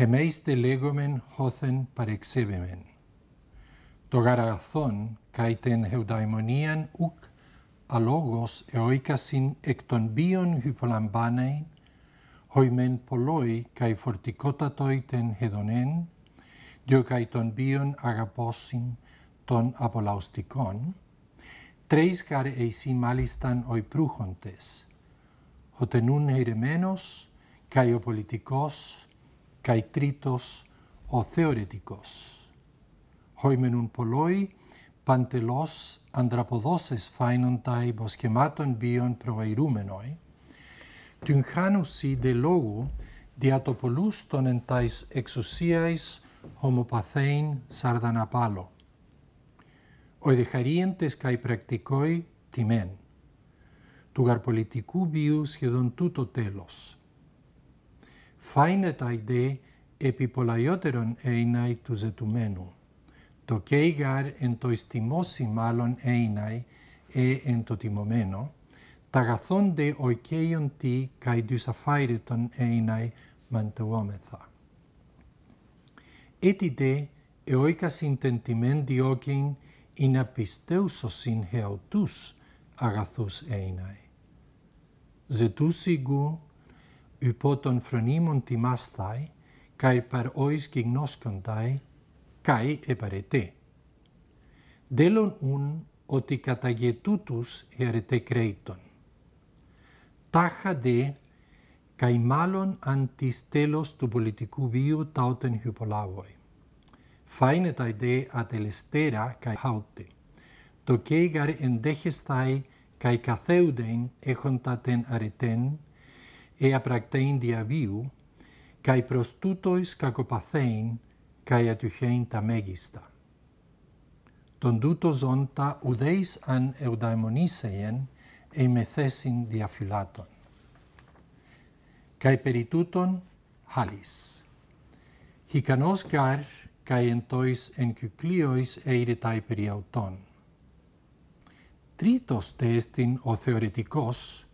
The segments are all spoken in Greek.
Gemäß der Legungen hothen Parexibimen. garathon kai ten heudaimonian uk alogos eoikasin ekton bion hypolambanei hoimen poloi kai fortikotatoi ten hedonen dio kai ton bion agaposin ton apolaustikon tres kar eisi malistan oi pruhontes hotenun heiremenos kai o politikos kai tritos o theoretikos. χόιμενουν πολλοί, παντελώς ανδραποδόσες φαίνονται μποσχεμάτων βίων προβαϊρούμενοι, την χάνουσι δε λόγου δια το των εν ταις εξουσίαις ομοπαθέιν σαρδαναπάλο. Ο δεχαρίεντες καί πρακτικοί τιμέν. Του γαρπολιτικού βίου σχεδόν τούτο τέλος. Φαίνεται δε επί πολλαιότερον έιναι του ζετουμένου το καίγαρ εν το ιστιμώσι μάλλον έιναι ε εν το τιμωμένο, ταγαθόνται ο κέιον τι καί δυσαφάιρετον έιναι μαντεώμεθα. Έτι δε εόικασιν τεντιμέν διόκιν ειν απιστεύσωσιν εαυτούς αγαθούς έιναι. Ζετούσι γου υπό των φρονίμων τιμάσθαι, καί παρ όις γιγνώσκονται, καΐ επαρετέ. Δέλον οὐν ότι καταγετούτους ερετέ κρέιτον. Τάχα δε, καί μάλλον αν της του πολιτικού βίου χιουπολάβοι. Φάινε Φαίνεται δε ατελεστέρα καί χαούτε. Το γὰρ ενδέχεσται καί καθέουδεν έχοντα τεν αρετέν, εαπρακτέν διαβίου, καί προς τούτοις κακοπαθέν, καιατυχέιν τα μέγιστα. Τον τούτο ζώντα ουδείς αν ευδαιμονήσεεν θέσιν διαφυλάτων. Καί περί τούτων χάλις. Χικανός καρ καί εν τοίς εν κυκλίοις εηρετάι περί αυτών. Τρίτος τέστην ο θεωρητικός,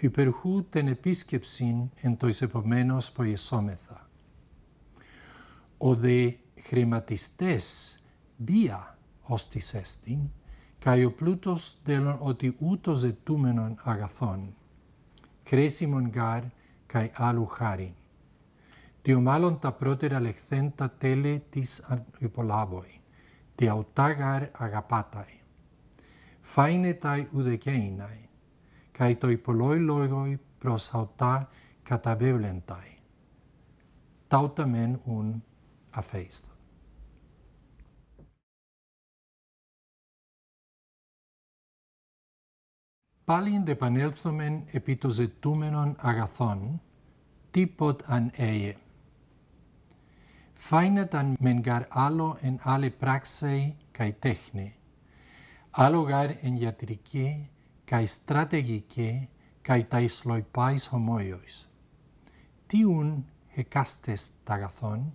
υπερχού την επίσκεψην εν τοίς επομένως ποιεσόμεθα. o de dia bia hostis estin, cae o plutos delon oti utos et tumenon agathon, cresimon gar cae alu jarin. Dio malon ta proter alexenta tele tis antipolaboi, te autagar agapatai. Faine tai udekeinai, cae toi poloi logoi pros auta catabeulentai. Tautamen un a festa. Palin de panelthomen epitose agathon, tipot an eie. Fainet an mengar allo en ale praxei cae techne, alogar en iatrice kai strategice cae taisloipais homoios. Tiun hecastes tagathon, tagathon,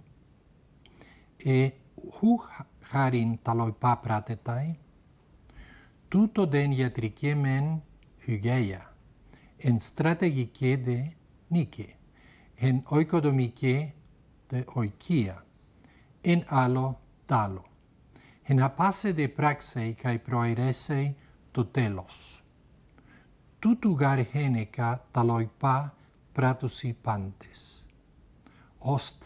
Ε, χού χάριν τα λοϊπά πράτεται, τούτο δεν γιατρικέ μεν χυγέια, εν στρατηγικέ δε νίκε, εν οικοδομικέ δε οικία, εν άλλο τάλο, άλλο, απάσε δε πράξεϊ καί προαιρέσεϊ το τέλος. Τούτου γαρ τα λοϊπά πράτουσι πάντες. Όστ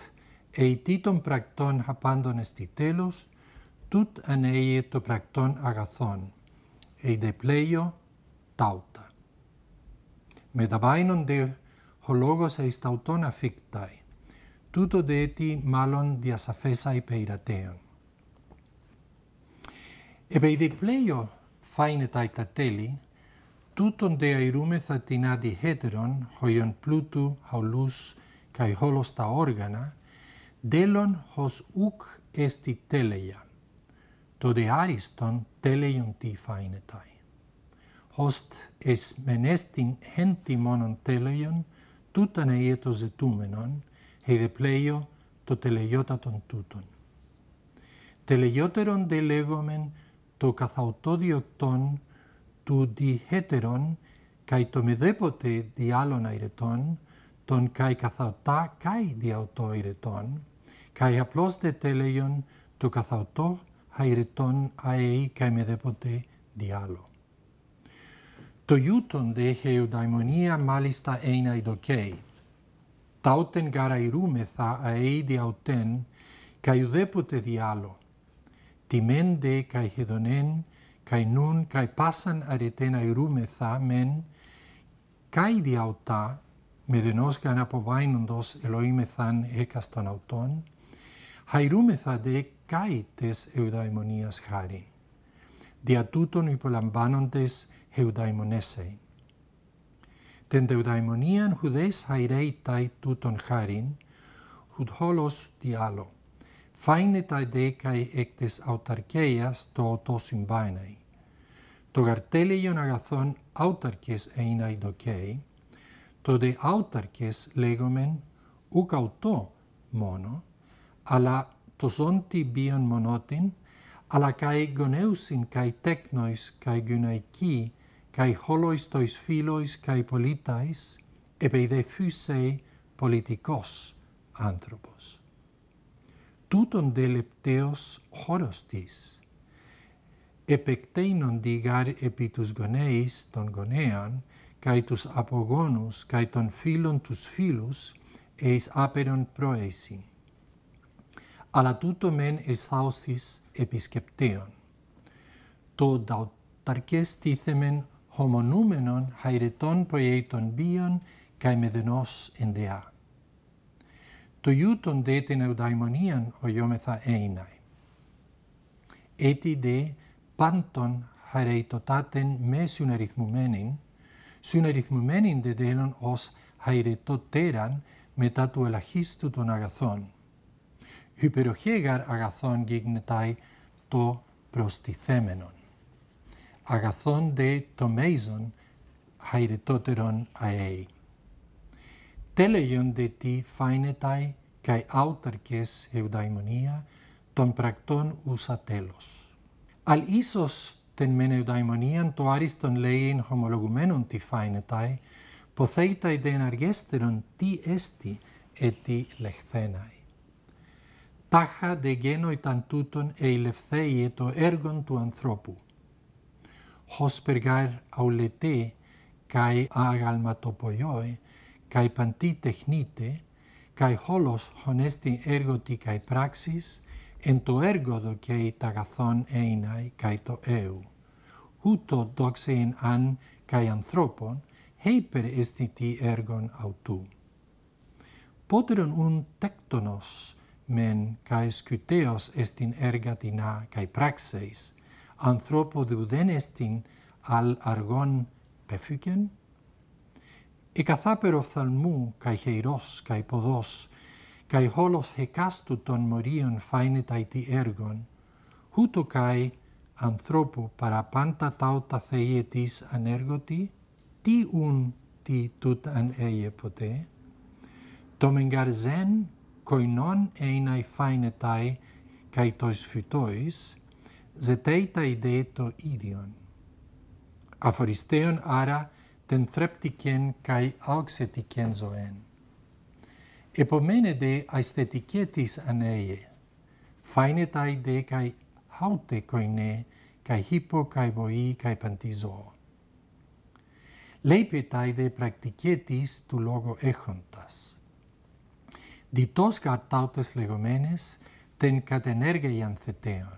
είτι των πρακτών απάντων στη τέλος, τούτ ανέιε το πρακτών αγαθών, ειντε πλέιο τάουτα. δε ο λόγος εις ταυτόν αφήκται, τούτο δε δέτη μάλλον διασαφέσα υπεϊρατέων. Επειδή πλέον φαίνεται εκ τα τέλη, τούτον δε αιρούμεθα την αντιχέτερον, χωιον πλούτου, χαουλούς, καί χόλος τα όργανα, «Δέλων, hos ουκ έστι teleia, το δε άριστον τέλειον τι φαίνεται. Host es menestin μόνον monon teleion, tutan aieto zetumenon, hei το τελειότατον τούτων». Τελειότερον δε λέγομεν το καθαυτό διοκτών του διχέτερον καί το μεδέποτε διάλων αιρετόν, τον καὶ καθαυτά καὶ διαωτό ηρετών, καὶ απλώς δε τέλειον το καθαυτό αηρετών αεί και με δεποτε διάλο. Το γιούτον δε έχει ουδαιμονία μάλιστα ένα ειδοκέι. Ταότεν γαραϊρούμεθα αεή διαωτέν, καὶ ουδέποτε διάλο. Τιμέν δε καὶ χεδονέν, καὶ νουν, καὶ πάσαν αρετέν αηρούμεθα μεν, καὶ διαωτά, μερενόσκαν αποβαίνοντος ελοήμεθαν των αυτών, χαιρούμεθα δε καί τες ευδαημονίας χάριν. Δια τούτον υπολαμβάνοντες ευδαημονέσαι. Τεν ευδαιμονίαν χουδές χαιρέι ταί τούτον χάριν, χουδχόλος τι άλλο. Φάινε ταί δε καί εκ της αυταρκέας το οτό συμβάιναι. Το γαρτέλειον αγαθόν αυταρκές ειναι δοκέι, Todae autarches, legomen, uc auto mono, ala tosonti bion monotin, ala cae goneusin, cae tecnois, cae gynaecii, cae holoistois filois, cae politais, epeide fysae politikos antropos. Tuton delepteos horos tis, epectenon digar epitus goneis, ton gonean, cae tus apogonus, cae ton filon tus filus, eis aperon proesi. Ala tuto men es hausis episcepteon. To daut tarces tithemen homo numenon haireton bion, cae medenos en To iuton deten eudaimonian oiometha einae. Eti de panton haereitotaten mesiun erithmumenin, Συν αριθμημένην τέλον ως τέραν μετά του ελαχίστου των αγαθών. Υπεροχέγαρ αγαθών γίγνεται το προστιθέμενον. Αγαθών δε το μέιζον χαϊρετότερον αέι. Τέλεγον δε τι φαίνεται καί αύταρκες ευδαϊμονία των πρακτών ουσα τέλος. Αλ ίσως την μενεουδαϊμονίαν το άριστον λέει χομολογουμένον τη φαίνεται, ποθέιτα δεν αργέστερον τι έστι ετι λεχθέναι. Τάχα δε γένο ήταν τούτον εηλευθέιε το έργον του ανθρώπου. Χως περγάρ αουλετέ, καί αγαλματοποϊόε, καί παντή τεχνίτε, καί χόλος χωνέστη έργο τι καί πράξης, εν το έργο δοκεῖ και τα έιναι καί το εου. Ούτω δόξειν αν καί ανθρώπων, χέιπερ αισθητή έργον αυτού. Πότερον ουν τέκτονος μεν καί σκουτέος εστιν έργα τεινά καί πράξεις, ανθρώπο δουδέν εστιν αλ αργόν πεφύγεν. Η καθάπερο φθαλμού καί χειρός καί ποδός, καί χόλος holos των φάινεται τί τι ἐργων καί καί παραπάντα παραπάντα τα θεία της ανέργοτι, τι ούν τι αν έγε ποτέ, το μεγκαρζέν κοϊνόν ειναι φαίνεται καί τοις φυτοῖς, ζετέιτα ιδέ το ίδιον. Αφοριστέον άρα τεν θρέπτικεν καί αοξετικεν ζωέν. Επομένεται, αισθητικέ της ανέγε. Φαίνεται δε καί χάουτε κοινέ, καί χύπο καί βοή καί παντιζό. Λείπεται δε πρακτικέ της του λόγου έχοντας. Διτός ούτες λεγόμενε, τεν κατενέργειαν θετέων.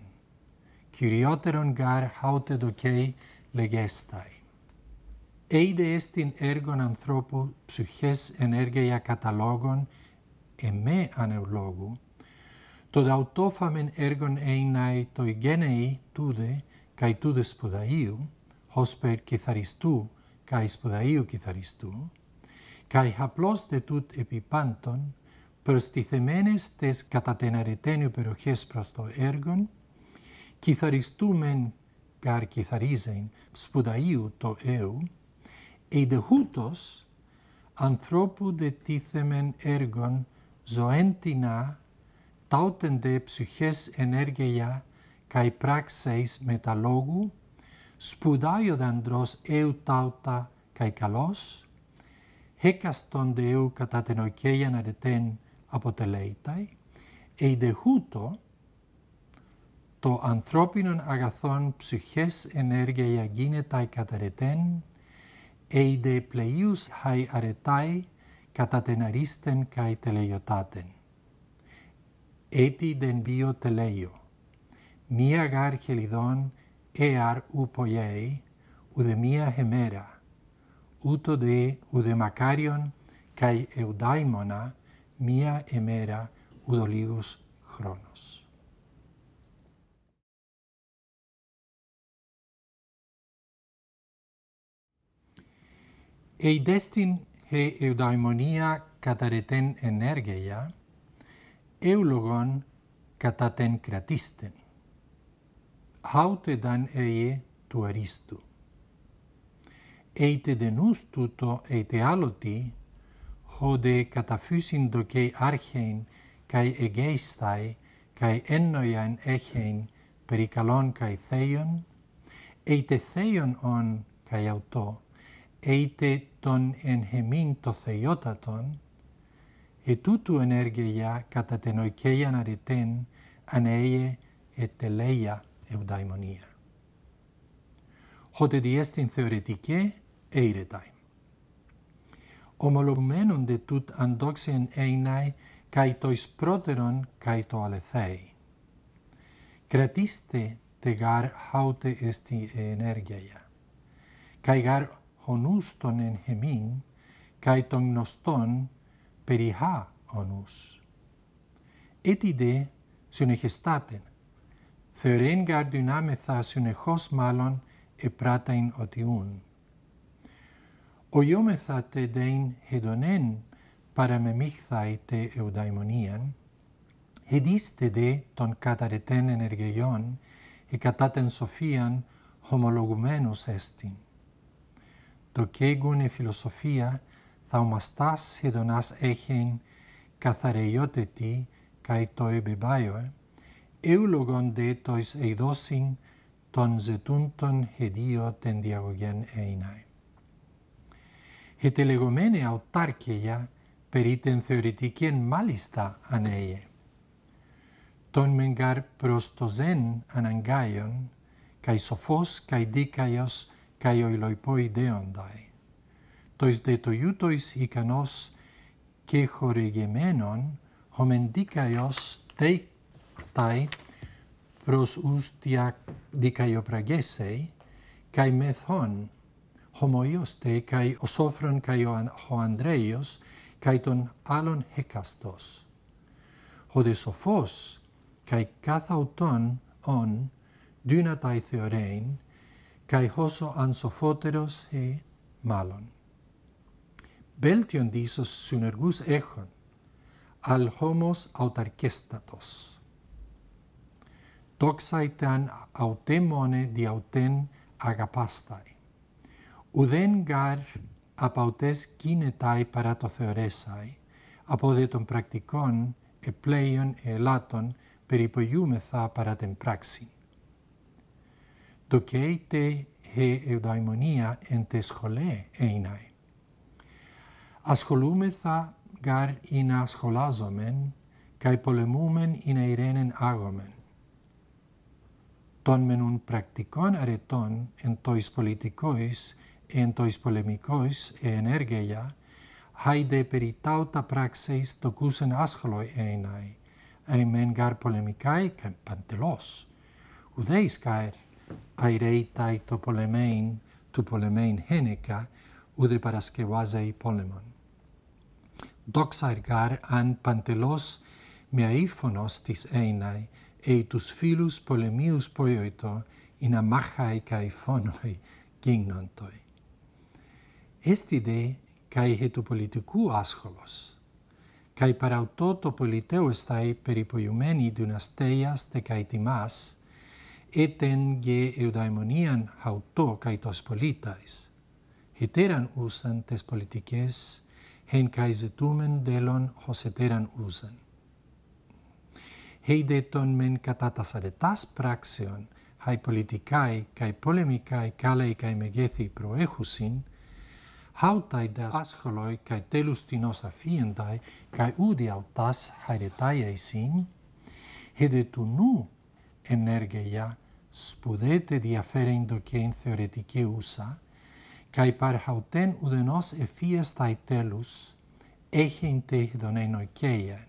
Κυριότερον γαρ χάουτε δοκέι λεγέσταί. Είδε εστιν έργον ανθρώπου ψυχές ενέργεια καταλόγων εμέ ανεολόγου, το δαυτόφαμεν έργον ειναι το γένεϊ τούδε καί τούδε σπουδαίου, ως περ κιθαριστού καί σπουδαίου κιθαριστού, καί απλώς δε τούτ επί πάντων, προστιθεμένες τες αρετένιου περιοχές προς το έργον, κυθαριστούμεν καρ κιθαρίζεν σπουδαίου το εου, χούτος ανθρώπου δε τίθεμεν έργον ζωέντινα δε ψυχές ενέργεια καί πράξεις τα λόγου, ο δαντρός εου ταύτα καί καλός, έκαστον εου κατά την να αρετέν αποτελέηται, χούτο το ανθρώπινον αγαθόν ψυχές ενέργεια γίνεται καταρετέν, ειδε πλεϊούς χαι αρετάι catatenaristen cae teleiotaten. Eti den bio teleio. Mia gar gelidon ear upoiei, ude mia hemera, uto de ude macarion cae eudaimona mia emera udoligus chronos. Ei destin he eudaimonia katareten energeia, eulogon kataten kratisten. Haute dan eie tuaristu. Eite denus tuto eite aloti, hode kataphysin docei archein kai egeistai kai ennoian echein perikalon kai theion, eite theion on kai auto, eite τον εν χεμήν το θεϊότατον, ε τούτου ενέργεια κατά την οικέια να ρητέν ανέγε ε τελέια ευδαϊμονία. Χωτε διέστην θεωρητικέ έιρεταϊν. Ομολογμένον δε τούτ αν δόξεν έιναι καί το εις πρότερον καί το αλεθέι. Κρατήστε gar χαύτε εστι ενέργεια. Καί γάρ ο των εν χεμήν, καί των γνωστών περιχά ο νους. δε δε συνεχιστάτε, θεωρέν καρδυνάμεθα συνεχώς μάλλον επράταιν οτιούν. Ο ιόμεθα τε δέν χεδονέν παραμεμίχθαι τε ευδαημονίαν, Χεδίστε δε των καταρετέν ενεργειών, η κατά την σοφίαν χομολογουμένους έστιν το κέγγον φιλοσοφία θαυμαστάς χεδονάς έχειν καθαρεϊότητη καί το επιβάιοε, ευλογον δε τοις ειδώσιν των ζετούντον χεδίο τεν διαγωγέν ειναι. Χετελεγωμένη αυτάρκεια περί την θεωρητικήν μάλιστα ανέιε. Τον μεγάρ προς το ζεν αναγκάιον, καί σοφός καί δίκαιος kai oi loi poi deondai. Tois de to ikanos ke choregemenon homen dicaios tei tai pros ustia dikaio pragesei kai methon homoios te kai osofron kai o ho andreios kai ton alon hekastos hode sofos kai kathauton on dyna tai theorein καηχός αν σοφότερος ή μάλλον. Βέλτιον ίσως συνεργούς έχουν, αλ χόμος αυταρκέστατος. Τόξα ήταν αυτέ μόνε διαυτέν αγαπάσται. Ουδέν γαρ από αυτές κίνηταί παρά το θεωρέσαί, από δε των πρακτικών επλέον ελάτων περιποιούμεθα παρά την πράξη. te he eudaimonia en scholae einae. Ascolume tha gar in ascolazomen, cae polemumen in eirenen agomen. Ton menun practicon areton en tois politicois, en tois polemicois, e energeia, haide peritauta praxeis tocusen ascoloi einae, men gar polemicae, cae pantelos. Udeis caer, Airei tai to polemein, tu polemein heneka, ude paraskevazei polemon. Doxa ergar an pantelos mea ifonos tis einai, eitus filus polemius poioito in amachae cae fonoi gignontoi. Estide, de cae hetu politicu ascolos, cae to politeu estai peripoiumeni dunas teias te cae timas, eten ge eudaimonian hauto kai tos politais heteran usan tes politikes hen kai zetumen delon hoseteran usan deton men katatas adetas praxion, hai politikai kai polemikai kalei kai megethi proechusin hautai das ascholoi kai telus tinos afientai kai udi autas eisin hedetu nu σπουδέτε διαφέρεντο και εν θεωρητική ούσα, καί παρχαωτέν ουδενός εφίες τα τέλους, έχειν τέχει τον ενοικέιαν,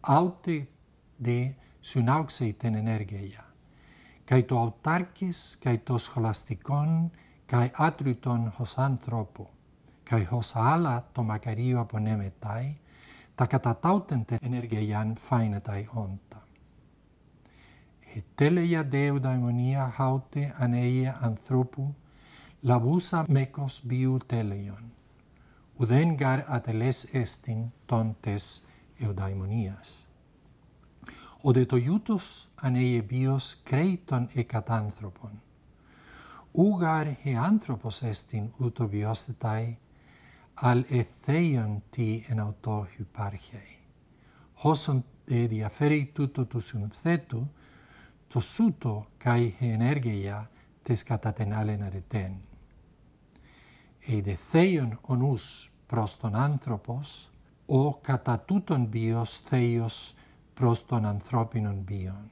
αύτε δε συνάουξε την ενέργεια, καί το αυτάρκης, καί το σχολαστικόν, καί άτριτον ως άνθρωπο, καί ως άλλα το μακαρίο απονέμεταί, τα κατατάωτεν την ενέργεια φαίνεται όντα. Η τέλεια δεουδαιμονία χάουτε ανέγεια ανθρώπου, λαβούσα μεκος βιού τέλειον. Ουδέν γαρ ατελές εστιν τόν τες ευδαιμονίας. Ο δε το γιούτος ανέγε βίος κρέιτον εκατάνθρωπον. γαρ η άνθρωπος εστιν ουτο βιώστηται, αλ εθέιον τι εν αυτό υπάρχει. Όσον ε, διαφέρει τούτο του συνθέτου, το σούτο καί ενέργεια της κατά την άλλην αρετέν. δε θέιον ο νους προς τον άνθρωπος, ο κατά τούτον βίος θέιος προς τον ανθρώπινον βίον.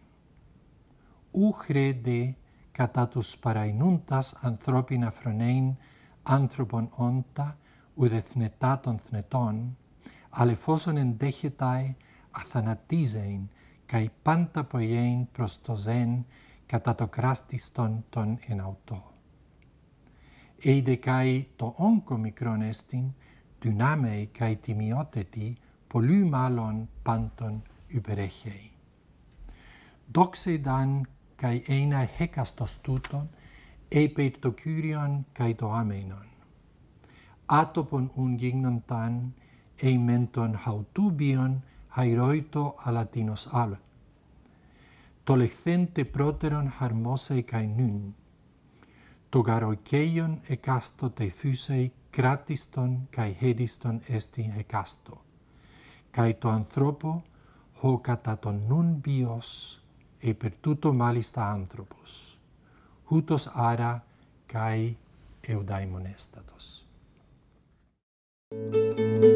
Ου χρέδε κατά τους παραϊνούντας ανθρώπινα φρονέιν άνθρωπον όντα ουδε θνετά των θνετών, αλλά εφόσον εντέχεται αθανατίζειν cae panta poiein prostosen catatocrastiston ton en auto. Eide cae to onco micron estin, dynamei cae timioteti polymalon panton yperechei. Doxe dan cae eina hecastos tuton, eipeit to kyrion cae to ameinon. Atopon un gignontan, ei menton hautubion, tubion, hairoito a latinos al. Tolecente proteron harmose e kainun. To garo keion te fusei kratiston kai hediston estin e casto. Kai to anthropo ho kataton nun bios e per tuto malista anthropos. Hutos ara kai eudaimon Thank